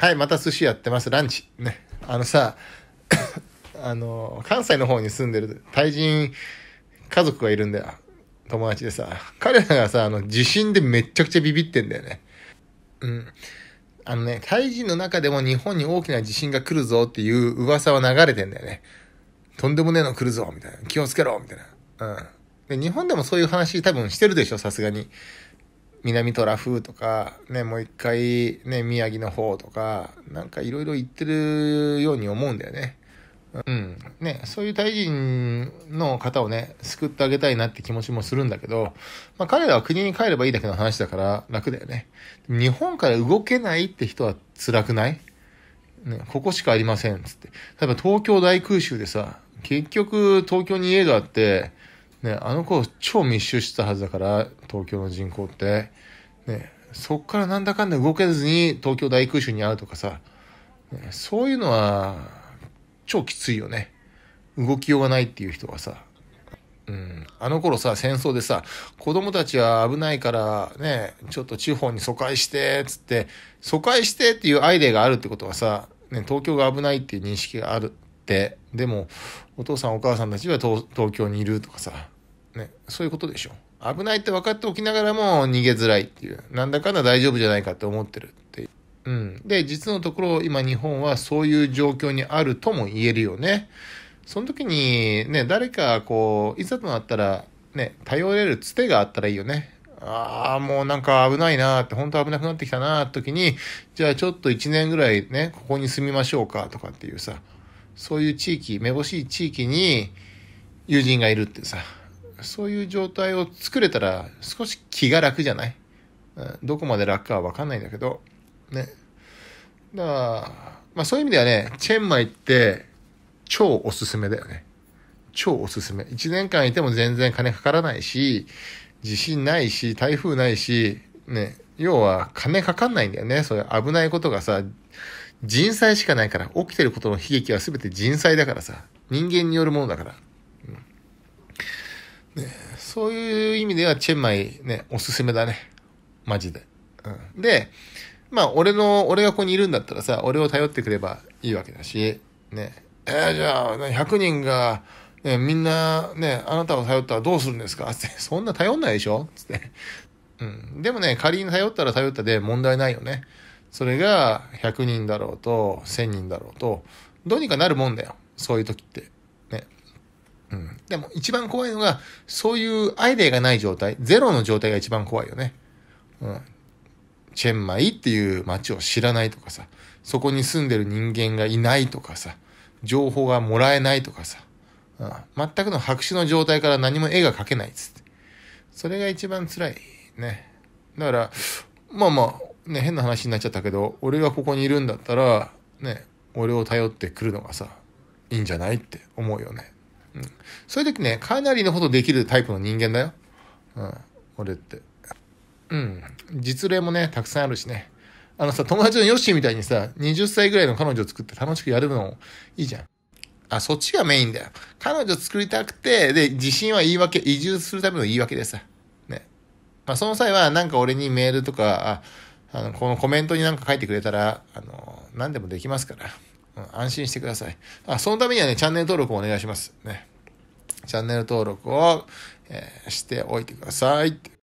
はい、また寿司やってます、ランチ。ね。あのさ、あの、関西の方に住んでるタイ人家族がいるんだよ。友達でさ。彼らがさ、あの、地震でめっちゃくちゃビビってんだよね。うん。あのね、タイ人の中でも日本に大きな地震が来るぞっていう噂は流れてんだよね。とんでもねえの来るぞ、みたいな。気をつけろ、みたいな。うん。で、日本でもそういう話多分してるでしょ、さすがに。南トラフとか、ね、もう一回、ね、宮城の方とか、なんかいろいろ言ってるように思うんだよね。うん。ね、そういう大臣の方をね、救ってあげたいなって気持ちもするんだけど、まあ彼らは国に帰ればいいだけの話だから楽だよね。日本から動けないって人は辛くないね、ここしかありません、つって。例えば東京大空襲でさ、結局東京に家があって、ね、あの頃超密集してたはずだから、東京の人口って。ね、そっからなんだかんだ動けずに東京大空襲に遭うとかさ、ね、そういうのは超きついよね。動きようがないっていう人はさ。うん、あの頃さ、戦争でさ、子供たちは危ないからね、ちょっと地方に疎開して、つって、疎開してっていうアイデアがあるってことはさ、ね、東京が危ないっていう認識があるって、でもお父さんお母さんたちは東京にいるとかさ、ね、そういうことでしょ危ないって分かっておきながらも逃げづらいっていうなんだかんだ大丈夫じゃないかって思ってるってう、ん、で実のところ今日本はそういう状況にあるとも言えるよねその時にね誰かこういざとなったらね頼れるつてがあったらいいよねああ、もうなんか危ないなって、本当危なくなってきたなって時に、じゃあちょっと1年ぐらいね、ここに住みましょうかとかっていうさ、そういう地域、めぼしい地域に友人がいるってさ、そういう状態を作れたら少し気が楽じゃない、どこまで楽かはわかんないんだけど、ね。だから、まあそういう意味ではね、チェンマイって超おすすめだよね。超おすすめ。1年間いても全然金かからないし、地震ないし、台風ないし、ね、要は金かかんないんだよね。そういう危ないことがさ、人災しかないから、起きてることの悲劇は全て人災だからさ、人間によるものだから。うん、ね、そういう意味では、チェンマイね、おすすめだね。マジで。うん、で、まあ、俺の、俺がここにいるんだったらさ、俺を頼ってくればいいわけだし、ね。えー、じゃあ、100人が、ね、みんな、ね、あなたを頼ったらどうするんですかって、そんな頼んないでしょつって。うん。でもね、仮に頼ったら頼ったで問題ないよね。それが100人だろうと、1000人だろうと、どうにかなるもんだよ。そういう時って。ね。うん。でも一番怖いのが、そういうアイデアがない状態、ゼロの状態が一番怖いよね。うん。チェンマイっていう街を知らないとかさ、そこに住んでる人間がいないとかさ、情報がもらえないとかさ、うん、全くの白紙の状態から何も絵が描けないっつって。それが一番辛いね。だから、まあまあ、ね、変な話になっちゃったけど、俺がここにいるんだったら、ね、俺を頼ってくるのがさ、いいんじゃないって思うよね。うん。そういう時ね、かなりのほどできるタイプの人間だよ。うん、俺って。うん。実例もね、たくさんあるしね。あのさ、友達のヨッシーみたいにさ、20歳ぐらいの彼女を作って楽しくやるのいいじゃん。あ、そっちがメインだよ。彼女作りたくて、で、自信は言い訳、移住するための言い訳でさ。ね。まあ、その際は、なんか俺にメールとか、ああの、このコメントになんか書いてくれたら、あの、何でもできますから、うん、安心してください。あ、そのためにはね、チャンネル登録をお願いします。ね。チャンネル登録を、えー、しておいてください。